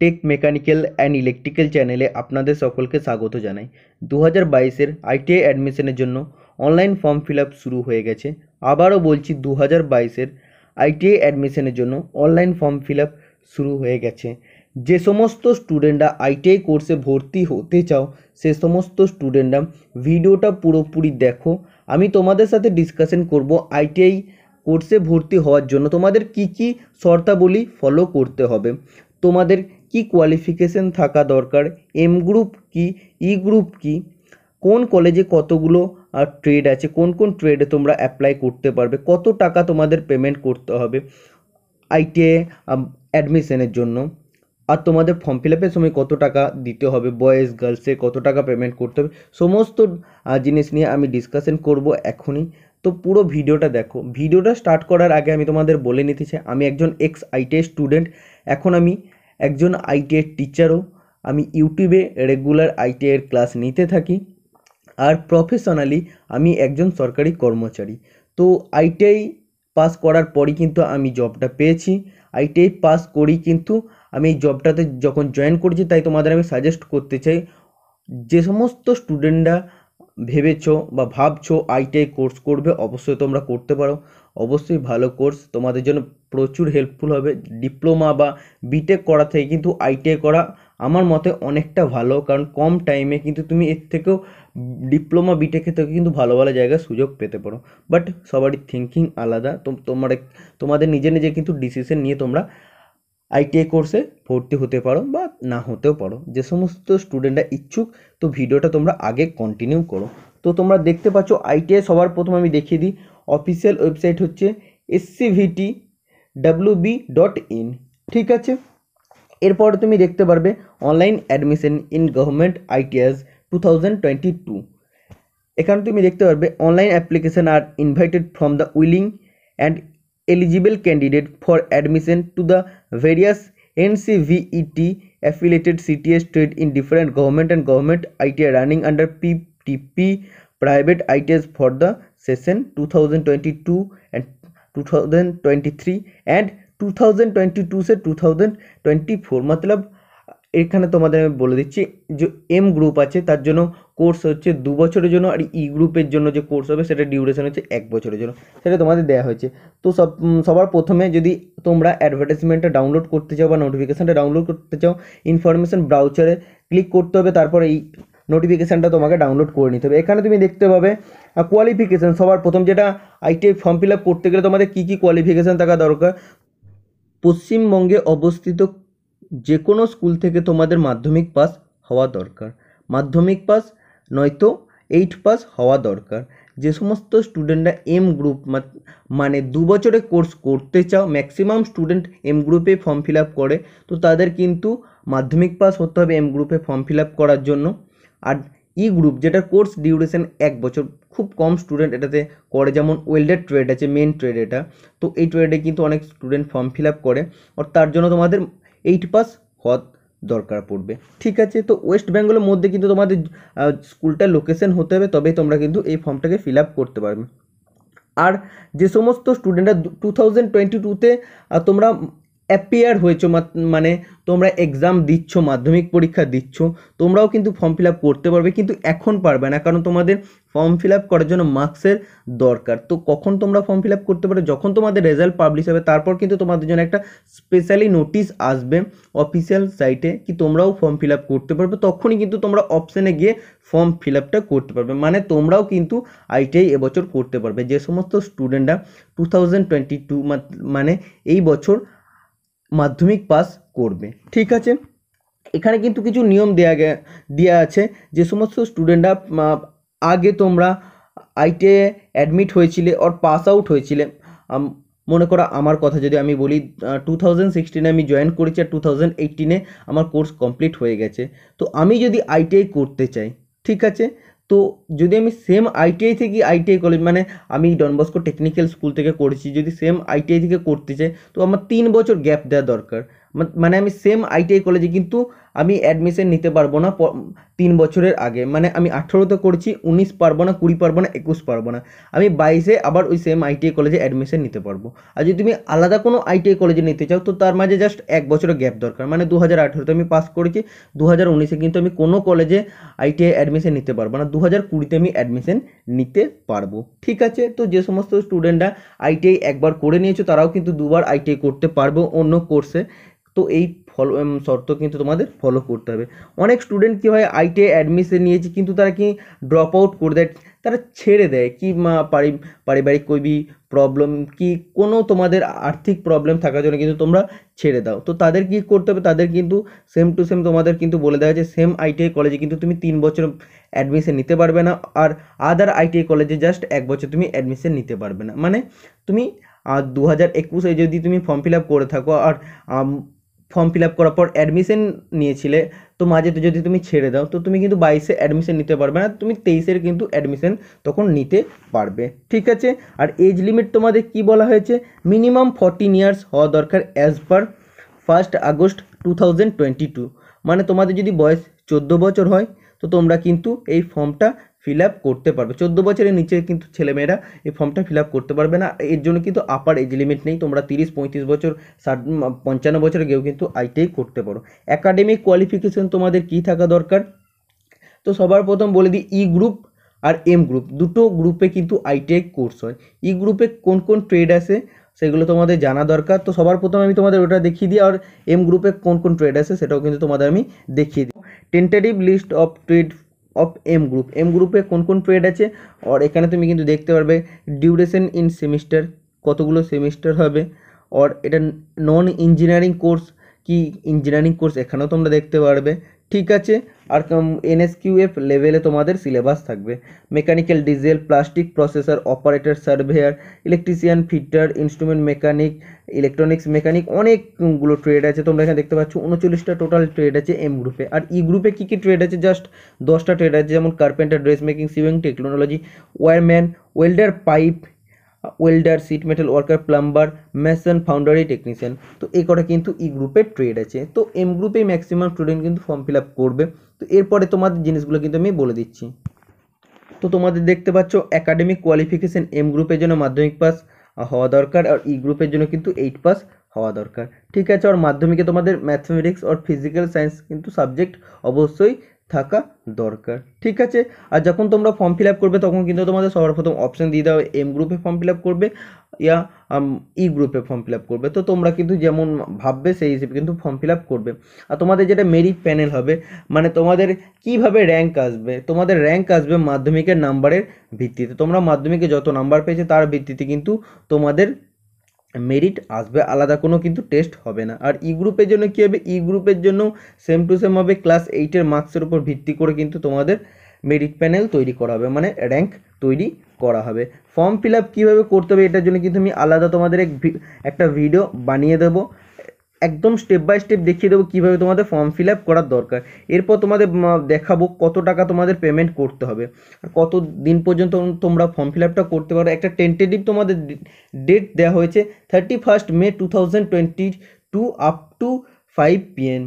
take mechanical and electrical চ্যানেলে আপনাদের সকলকে স্বাগত জানাই দু হাজার বাইশের আইটিআই অ্যাডমিশনের জন্য অনলাইন ফর্ম ফিল আপ শুরু হয়ে গেছে আবারও বলছি দু হাজার বাইশের আইটিআই অ্যাডমিশনের জন্য অনলাইন ফর্ম ফিল আপ শুরু হয়ে গেছে যে সমস্ত স্টুডেন্টরা আইটিআই কোর্সে ভর্তি হতে চাও সে সমস্ত স্টুডেন্টরা ভিডিওটা পুরোপুরি দেখো আমি তোমাদের সাথে ডিসকাশন করব আইটিআই কোর্সে ভর্তি হওয়ার জন্য তোমাদের কি কি শর্তাবলী ফলো করতে হবে তোমাদের কি কোয়ালিফিকেশন থাকা দরকার এম গ্রুপ কি ই e গ্রুপ কি কোন কলেজে কতগুলো ট্রেড আছে কোন কোন ট্রেডে তোমরা অ্যাপ্লাই করতে পারবে কত টাকা তোমাদের পেমেন্ট করতে হবে আইটিআই অ্যাডমিশনের জন্য আর তোমাদের ফর্ম ফিল আপের সময় কত টাকা দিতে হবে বয়েজ গার্লসে কত টাকা পেমেন্ট করতে হবে সমস্ত জিনিস নিয়ে আমি ডিসকাশন করব এখনই তো পুরো ভিডিওটা দেখো ভিডিওটা স্টার্ট করার আগে আমি তোমাদের বলে নিতে চাই আমি একজন এক্স আইটিআই স্টুডেন্ট এখন আমি একজন আইটিআই টিচারও আমি ইউটিউবে রেগুলার আইটিআইয়ের ক্লাস নিতে থাকি আর প্রফেশনালি আমি একজন সরকারি কর্মচারী তো আইটিআই পাস করার পরই কিন্তু আমি জবটা পেয়েছি আইটিআই পাস করি কিন্তু আমি এই জবটাতে যখন জয়েন করছি তাই তোমাদের আমি সাজেস্ট করতে চাই যে সমস্ত স্টুডেন্টরা ভেবেছো বা ভাবছো আইটিআই কোর্স করবে অবশ্যই তোমরা করতে পারো অবশ্যই ভালো কোর্স তোমাদের জন্য প্রচুর হেল্পফুল হবে ডিপ্লোমা বা বিটেক করা থেকে কিন্তু আইটিআই করা আমার মতে অনেকটা ভালো কারণ কম টাইমে কিন্তু তুমি এর থেকেও ডিপ্লোমা বিটেকের থেকে কিন্তু ভালো ভালো জায়গায় সুযোগ পেতে পারো বাট সবারই থিঙ্কিং আলাদা তোমার তোমাদের নিজে নিজে কিন্তু ডিসিশন নিয়ে তোমরা আইটিআই কোর্সে ভর্তি হতে পারো বা না হতেও পারো যে সমস্ত স্টুডেন্টরা ইচ্ছুক তো ভিডিওটা তোমরা আগে কন্টিনিউ করো তো তোমরা দেখতে পাচ্ছ আইটিআই সবার প্রথম আমি দেখিয়ে দিই অফিসিয়াল ওয়েবসাইট হচ্ছে SCVT W B dot in ঠিক আছে এরপর তুমি দেখতে পারবে online admission in government ITIs two thousand twenty two এখানে তুমি দেখতে পারবে online application are invited from the willing and eligible candidate for admission to the various NCVT affiliated CTS trade in different government and government ITI running under PTP private ITIs for the session two thousand twenty two and two thousand twenty three and two thousand twenty two সে two thousand twenty four মতলব এখানে তোমাদের আমি বলে দিচ্ছি যে M group আছে তার জন্য কোর্স হচ্ছে দু বছরের জন্য আর ই e গ্রুপের জন্য যে কোর্স হবে সেটা ডিউরেশন হচ্ছে এক বছরের জন্য সেটা তোমাদের দেওয়া হয়েছে তো সব সবার প্রথমে যদি তোমরা অ্যাডভার্টাইজমেন্টটা ডাউনলোড করতে চাও বা নোটিফিকেশানটা ডাউনলোড করতে চাও ইনফরমেশান ব্রাউচারে ক্লিক করতে হবে তারপর এই নোটিফিকেশানটা তোমাকে ডাউনলোড করে নিতে হবে এখানে তুমি দেখতে পাবে কোয়ালিফিকেশান সবার প্রথম যেটা আইটিআই ফর্ম ফিল আপ করতে গেলে তোমাদের কী কী কোয়ালিফিকেশান থাকা দরকার পশ্চিমবঙ্গে অবস্থিত যে কোনো স্কুল থেকে তোমাদের মাধ্যমিক পাস হওয়া দরকার মাধ্যমিক পাস নয়তো এইট পাস হওয়া দরকার যে সমস্ত স্টুডেন্টরা এম গ্রুপ মানে দু বছরে কোর্স করতে চাও ম্যাক্সিমাম স্টুডেন্ট এম গ্রুপে ফর্ম ফিল আপ করে তো তাদের কিন্তু মাধ্যমিক পাস হতে হবে এম গ্রুপে ফর্ম ফিল আপ করার জন্য আর ই e গ্রুপ যেটা কোর্স ডিউরেশন এক বছর খুব কম স্টুডেন্ট এটাতে করে যেমন ওয়েল্ডেড ট্রেড আছে মেন ট্রেড এটা তো এই ট্রেডে কিন্তু অনেক স্টুডেন্ট ফর্ম ফিল আপ করে আর তার জন্য তোমাদের এইট পাস হওয়া দরকার পড়বে ঠিক আছে তো ওয়েস্ট বেঙ্গলের মধ্যে কিন্তু তোমাদের স্কুলটা লোকেশন হতে হবে তবেই তোমরা কিন্তু এই ফর্মটাকে ফিল আপ করতে পারবে আর যে সমস্ত স্টুডেন্টরা টু থাউজেন্ড টোয়েন্টি টুতে তোমরা অ্যাপিয়ার হয়েছো মানে তোমরা এক্সাম দিচ্ছ মাধ্যমিক পরীক্ষা দিচ্ছ তোমরাও কিন্তু ফর্ম ফিল আপ করতে পারবে কিন্তু এখন পারবে না কারণ তোমাদের ফর্ম ফিল আপ করার জন্য মার্কসের দরকার তো কখন তোমরা ফর্ম ফিল আপ করতে পারো যখন তোমাদের রেজাল্ট পাবলিশ হবে তারপর কিন্তু তোমাদের জন্য একটা স্পেশালি নোটিশ আসবে অফিসিয়াল সাইটে কি তোমরাও ফর্ম ফিল আপ করতে পারবে তখনই কিন্তু তোমরা অপশানে গিয়ে ফর্ম ফিল আপটা করতে পারবে মানে তোমরাও কিন্তু আইটিআই এবছর করতে পারবে যে সমস্ত স্টুডেন্টরা টু থাউজেন্ড টোয়েন্টি টু মানে এই বছর মাধ্যমিক পাস করবে ঠিক আছে এখানে কিন্তু কিছু নিয়ম দেয়া দেওয়া আছে যে সমস্ত স্টুডেন্টরা আগে তোমরা আইটে অ্যাডমিট হয়েছিলে অর পাস আউট হয়েছিলে মনে করো আমার কথা যদি আমি বলি টু থাউজেন্ড সিক্সটিনে আমি জয়েন করেছি আর টু থাউজেন্ড এইটিনে আমার কোর্স কমপ্লিট হয়ে গেছে তো আমি যদি আইটিআই করতে চাই ঠিক আছে তো যদি আমি সেম আইটিআই থেকে আইটিআই কলেজ মানে আমি ডনবস্কো টেকনিক্যাল স্কুল থেকে করেছি যদি সেম আইটিআই থেকে করতে চাই তো আমার তিন বছর গ্যাপ দেওয়া দরকার মানে আমি সেম আইটিআই কলেজে কিন্তু আমি অ্যাডমিশন নিতে পারবো না তিন বছরের আগে মানে আমি আঠেরোতে করছি উনিশ পারবো না কুড়ি পারবো না একুশ পারবো না আমি বাইশে আবার ওই সেম আইটিআই কলেজে অ্যাডমিশন নিতে পারবো আর যদি তুমি আলাদা কোনো আইটিআই কলেজে নিতে চাও তো তার মাঝে জাস্ট এক বছরের গ্যাপ দরকার মানে দু হাজার আঠেরোতে আমি পাস করেছি দু হাজার উনিশে কিন্তু আমি কোনো কলেজে আইটিআই অ্যাডমিশন নিতে পারবো না দু হাজার কুড়িতে আমি অ্যাডমিশন নিতে পারবো ঠিক আছে তো যে সমস্ত স্টুডেন্টরা আইটিআই একবার করে নিয়েছো তারাও কিন্তু দুবার আইটিআই করতে পারবো অন্য কোর্সে তো এই ফলো শর্ত কিন্তু তোমাদের ফলো করতে হবে অনেক স্টুডেন্ট কী হয় আইটিআই অ্যাডমিশন নিয়েছে কিন্তু তারা কি ড্রপ আউট করে দেয় তারা ছেড়ে দেয় কি পারিবারিক কবি প্রবলেম কি কোনো তোমাদের আর্থিক প্রবলেম থাকার জন্য কিন্তু তোমরা ছেড়ে দাও তো তাদের কি করতে হবে তাদের কিন্তু সেম টু সেম তোমাদের কিন্তু বলে দেওয়া হয়েছে সেম আইটিআই কলেজে কিন্তু তুমি তিন বছর অ্যাডমিশন নিতে পারবে না আর আদার আইটিআই কলেজে জাস্ট এক বছর তুমি অ্যাডমিশন নিতে পারবে না মানে তুমি আর দু হাজার একুশে যদি তুমি ফর্ম ফিল আপ করে থাকো আর ফর্ম ফিল আপ করার পর অ্যাডমিশন নিয়েছিলে তো মাঝেতে যদি তুমি ছেড়ে দাও তো তুমি কিন্তু বাইশে অ্যাডমিশন নিতে পারবে না তুমি তেইশের কিন্তু অ্যাডমিশন তখন নিতে পারবে ঠিক আছে আর এজ লিমিট তোমাদের কি বলা হয়েছে মিনিমাম ফর্টিন ইয়ার্স হওয়া দরকার as per first August two thousand twenty two মানে তোমাদের যদি বয়স চোদ্দো বছর হয় তো তোমরা কিন্তু এই ফর্মটা ফিল আপ করতে পারবে চোদ্দো বছরের নিচে কিন্তু ছেলেমেয়েরা এই ফর্মটা ফিল আপ করতে পারবে না এর জন্য কিন্তু আপার এজ লিমিট নেই তোমরা তিরিশ পঁয়ত্রিশ বছর ষাট পঞ্চান্ন বছরে গিয়েও কিন্তু আইটিআই e করতে পারো অ্যাকাডেমিক কোয়ালিফিকেশন তোমাদের কি থাকা দরকার তো সবার প্রথম বলে দিই ই e গ্রুপ আর এম গ্রুপ দুটো গ্রুপে কিন্তু আইটিআই কোর্স e হয় ই গ্রুপে কোন কোন ট্রেড আছে সেগুলো তোমাদের জানা দরকার তো সবার প্রথমে আমি তোমাদের ওটা দেখিয়ে দিই আর এম গ্রুপে কোন কোন ট্রেড আছে সেটাও কিন্তু তোমাদের আমি দেখিয়ে দিই tentative list of trade of M group M গ্রুপে কোন কোন পিরিয়ড আছে অর এখানে তুমি কিন্তু দেখতে পারবে ডিউরেশন ইন সেমিস্টার কতগুলো সেমিস্টার হবে অর এটা নন ইঞ্জিনিয়ারিং কোর্স কি ইঞ্জিনিয়ারিং কোর্স এখানেও তোমরা দেখতে পারবে ঠিক আছে আর এনএসকিউএফ লেভেলে তোমাদের সিলেবাস থাকবে mechanical diesel plastic processor operator surveyor electrician fitter instrument mechanic electronics mechanic অনেকগুলো ট্রেড আছে তোমরা এখানে দেখতে পাচ্ছ উনচল্লিশটা টোটাল ট্রেড আছে এম গ্রুপে আর ই গ্রুপে কী কী ট্রেড আছে জাস্ট দশটা ট্রেড আছে যেমন carpenter dress making sewing technology wireman welder pipe welder sheet metal worker plumber mason foundry technician তো এই কটা কিন্তু ই গ্রুপের ট্রেড আছে তো এম গ্রুপেই ম্যাক্সিমাম স্টুডেন্ট কিন্তু ফর্ম ফিল আপ করবে তো এরপরে তোমাদের জিনিসগুলো কিন্তু আমি বলে দিচ্ছি তো তোমাদের দেখতে পাচ্ছ একাডেমিক কোয়ালিফিকেশান এম গ্রুপের জন্য মাধ্যমিক পাস হওয়া দরকার আর ই e গ্রুপের জন্য কিন্তু এইট পাস হওয়া দরকার ঠিক আছে আর মাধ্যমিকে তোমাদের ম্যাথমেটিক্স আর ফিজিক্যাল সায়েন্স কিন্তু সাবজেক্ট অবশ্যই থাকা দরকার ঠিক আছে আর যখন তোমরা ফর্ম ফিল আপ করবে তখন কিন্তু তোমাদের সবার প্রথম অপশান দিয়ে দেওয়া এম গ্রুপে ফর্ম ফিল আপ করবে ইয়া ই গ্রুপে ফর্ম ফিল আপ করবে তো তোমরা কিন্তু যেমন ভাববে সেই হিসেবে কিন্তু ফর্ম ফিল আপ করবে আর তোমাদের যেটা মেরিট প্যানেল হবে মানে তোমাদের কিভাবে র্যাঙ্ক আসবে তোমাদের র্যাঙ্ক আসবে মাধ্যমিকের নাম্বারের ভিত্তিতে তোমরা মাধ্যমিকে যত নাম্বার পেয়েছে তার ভিত্তিতে কিন্তু তোমাদের মেরিট আসবে আলাদা কোনো কিন্তু টেস্ট হবে না আর ই e গ্রুপের জন্য কী হবে ই e গ্রুপের জন্য সেম টু সেম হবে ক্লাস এইটের মার্কসের উপর ভিত্তি করে কিন্তু তোমাদের মেরিট প্যানেল তৈরি করা হবে মানে র্যাঙ্ক তৈরি করা হবে ফর্ম ফিল আপ কীভাবে করতে হবে এটার জন্য কিন্তু আমি আলাদা তোমাদের একটা ভিডিও বানিয়ে দেবো একদম স্টেপ বাই স্টেপ দেখিয়ে দেবো কীভাবে তোমাদের ফর্ম ফিল আপ করার দরকার এরপর তোমাদের দেখাবো কত টাকা তোমাদের পেমেন্ট করতে হবে আর কত দিন পর্যন্ত তোমরা ফর্ম ফিল আপটা করতে পারো একটা টেন্টেটিভ তোমাদের ডেট দেওয়া হয়েছে thirty first May two thousand twenty two up to five PM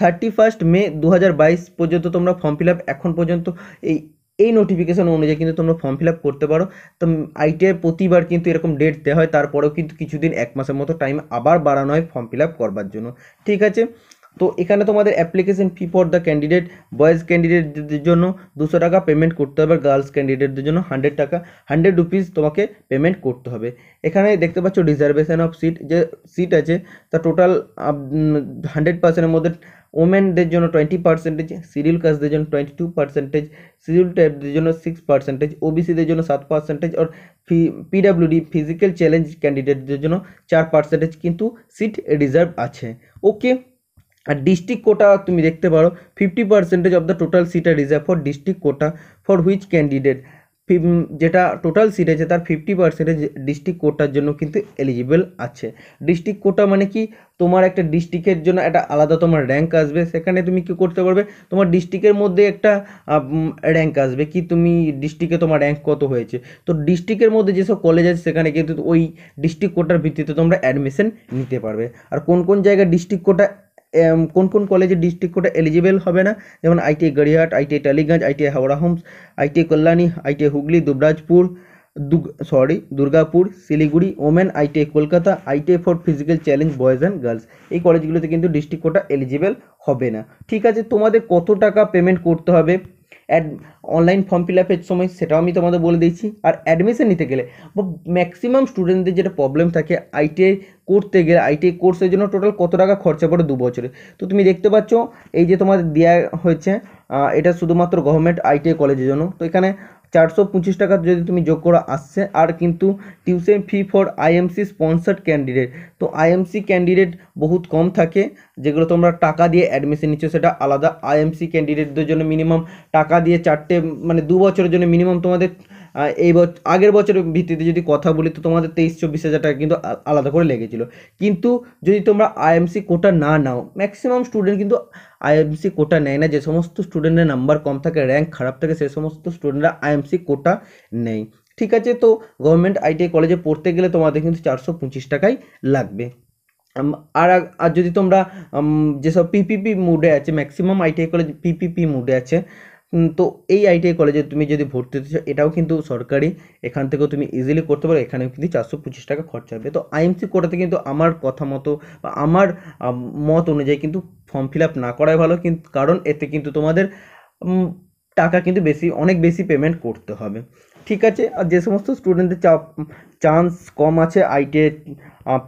thirty first May দু হাজার বাইশ পর্যন্ত তোমরা ফর্ম ফিল আপ এখন পর্যন্ত এই এই নোটিফিকেশান অনুযায়ী কিন্তু তোমরা ফর্ম ফিল আপ করতে পারো তো আইটিআই প্রতিবার কিন্তু এরকম ডেট দেওয়া হয় তারপরেও কিন্তু কিছুদিন এক মাসের মতো টাইম আবার বাড়ানো হয় ফর্ম ফিল আপ করবার জন্য ঠিক আছে তো এখানে তোমাদের application fee for the candidate boys ক্যান্ডিডেটদের জন্য দুশো টাকা পেমেন্ট করতে হবে গার্লস ক্যান্ডিডেটদের জন্য হান্ড্রেড টাকা হান্ড্রেড রুপিস তোমাকে পেমেন্ট করতে হবে এখানে দেখতে পাচ্ছ রিজার্ভেশন অফ সিট যে সিট আছে তা টোটাল হান্ড্রেড পার্সেন্টের মধ্যে ওমেনদের জন্য টোয়েন্টি পার্সেন্টেজ সিডিউল কাস্টদের জন্য টোয়েন্টি টু পার্সেন্টেজ সিডিউল টাইপদের জন্য সিক্স পার্সেন্টেজ ওবিসিদের জন্য সাত পার্সেন্টেজ আর ফি পিডাব্লিউডি ফিজিক্যাল চ্যালেঞ্জ ক্যান্ডিডেটদের জন্য চার পার্সেন্টেজ কিন্তু সিট রিজার্ভ আছে ওকে আর ডিস্ট্রিক্ট কোটা তুমি দেখতে পারো fifty percentage of the total seat আর reserve for district quota for which candidate যেটা টোটাল সিট আছে তার ফিফটি পার্সেন্টেজ ডিস্ট্রিক্ট কোটার জন্য কিন্তু এলিজিবল আছে ডিস্ট্রিক্ট কোটা মানে কি তোমার একটা ডিস্ট্রিক্টের জন্য একটা আলাদা তোমার র্যাঙ্ক আসবে সেখানে তুমি কি করতে পারবে তোমার ডিস্ট্রিক্টের মধ্যে একটা র্যাঙ্ক আসবে কি তুমি ডিস্ট্রিক্টে তোমার র্যাঙ্ক কত হয়েছে তো ডিস্ট্রিক্টের মধ্যে যেসব কলেজ আছে সেখানে কিন্তু ওই ডিস্ট্রিক্ট কোটার ভিত্তিতে তোমরা অ্যাডমিশন নিতে পারবে আর কোন কোন জায়গায় ডিস্ট্রিক্ট কোটা কোন কোন কলেজের ডিস্ট্রিক্ট কোটা এলিজিবেল হবে না যেমন ITI Gariahat ITI Tollygunge ITI Howrah homes ITI Kalyani ITI Hooghly Dubrajpur sorry Durgapur Siliguri women ITI Kolkata ITI for physical challenge boys and girls এই কলেজগুলোতে কিন্তু ডিস্ট্রিক্ট কোটা এলিজিবেল হবে না ঠিক আছে তোমাদের কত টাকা পেমেন্ট করতে হবে অ্যাড অনলাইন ফর্ম ফিল আপের সময় সেটাও আমি তোমাদের বলে দিয়েছি আর অ্যাডমিশান নিতে গেলে বা ম্যাক্সিমাম স্টুডেন্টদের যেটা প্রবলেম থাকে আইটিআই করতে গেলে আইটিআই কোর্সের জন্য টোটাল কত টাকা খরচা পড়ে দু বছরে তো তুমি দেখতে পাচ্ছ এই যে তোমাদের দেওয়া হয়েছে এটা শুধুমাত্র গভর্নমেন্ট আইটিআই কলেজের জন্য তো এখানে চারশো পঁচিশ টাকা যদি তুমি যোগ করো আসছে আর কিন্তু tuition fee for IMC sponsored candidate তো আইএমসি ক্যান্ডিডেট বহুত কম থাকে যেগুলো তোমরা টাকা দিয়ে অ্যাডমিশন নিচ্ছ সেটা আলাদা আইএমসি ক্যান্ডিডেটদের জন্য মিনিমাম টাকা দিয়ে চারটে মানে দু বছরের জন্য মিনিমাম তোমাদের এই বছর আগের বছরের ভিত্তিতে যদি কথা বলি তো তোমাদের তেইশ চব্বিশ হাজার টাকা কিন্তু আলাদা করে লেগেছিলো কিন্তু যদি তোমরা আইএমসি কোটা না নাও ম্যাক্সিমাম স্টুডেন্ট কিন্তু আইএমসি কোটা নেয় না যে সমস্ত স্টুডেন্টের নাম্বার কম থাকে র্যাঙ্ক খারাপ থাকে সে সমস্ত স্টুডেন্টরা আইএমসি কোটা নেয় ঠিক আছে তো গভর্নমেন্ট আইটিআই কলেজে পড়তে গেলে তোমাদের কিন্তু চারশো পঁচিশ টাকাই লাগবে আর আর যদি তোমরা যেসব পিপিপি মুডে আছে ম্যাক্সিমাম আইটিআই কলেজ পিপিপি মুডে আছে তো এই আইটিআই কলেজে তুমি যদি ভর্তি হতে চাও এটাও কিন্তু সরকারি এখান থেকেও তুমি ইজিলি করতে পারো এখানেও কিন্তু চারশো পঁচিশ টাকা খরচা হবে তো আইএমসি কোটাতে কিন্তু আমার কথা মতো বা আমার মত অনুযায়ী কিন্তু ফর্ম ফিল আপ না করাই ভালো কিন্তু কারণ এতে কিন্তু তোমাদের টাকা কিন্তু বেশি অনেক বেশি পেমেন্ট করতে হবে ঠিক আছে আর যে সমস্ত স্টুডেন্টদের চান্স কম আছে আইটিআই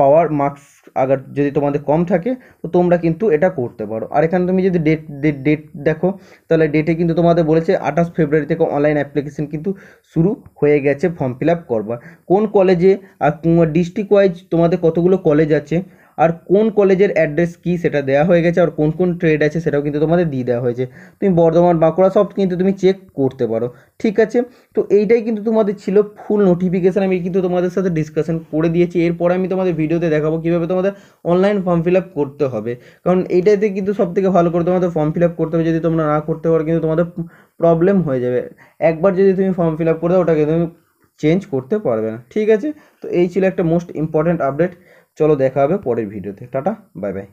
পাওয়ার মার্কস আগার যদি তোমাদের কম থাকে তো তোমরা কিন্তু এটা করতে পারো আর এখানে তুমি যদি ডেট ডেট ডেট দেখো তাহলে ডেটে কিন্তু তোমাদের বলেছে আঠাশ ফেব্রুয়ারি থেকে অনলাইন অ্যাপ্লিকেশন কিন্তু শুরু হয়ে গেছে ফর্ম ফিল আপ করবার কোন কলেজে আর ডিস্ট্রিক্ট ওয়াইজ তোমাদের কতগুলো কলেজ আছে আর কোন কলেজের অ্যাড্রেস কি সেটা দেওয়া হয়ে গেছে আর কোন কোন ট্রেড আছে সেটাও কিন্তু তোমাদের দিয়ে দেওয়া হয়েছে তুমি বর্ধমান বাঁকুড়া সব কিন্তু তুমি চেক করতে পারো ঠিক আছে তো এইটাই কিন্তু তোমাদের ছিল ফুল নোটিফিকেশান আমি কিন্তু তোমাদের সাথে ডিসকাশন করে দিয়েছি এরপরে আমি তোমাদের ভিডিওতে দেখাবো কীভাবে তোমাদের অনলাইন ফর্ম ফিল আপ করতে হবে কারণ এইটাতে কিন্তু সব থেকে ভালো করে তোমাদের ফর্ম ফিল আপ করতে হবে যদি তোমরা না করতে পারো কিন্তু তোমাদের প্রবলেম হয়ে যাবে একবার যদি তুমি ফর্ম ফিল আপ করে দাও ওটাকে তুমি চেঞ্জ করতে পারবে না ঠিক আছে তো এই ছিল একটা মোস্ট ইম্পর্ট্যান্ট আপডেট চলো দেখা হবে পরের ভিডিওতে টাটা বাই বাই